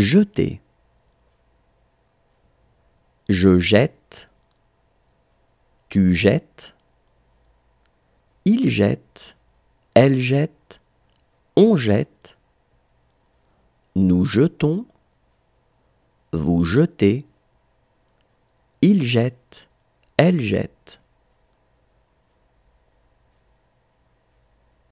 jeter. Je jette, tu jettes, il jette, elle jette, on jette, nous jetons, vous jetez, il jette, elle jette.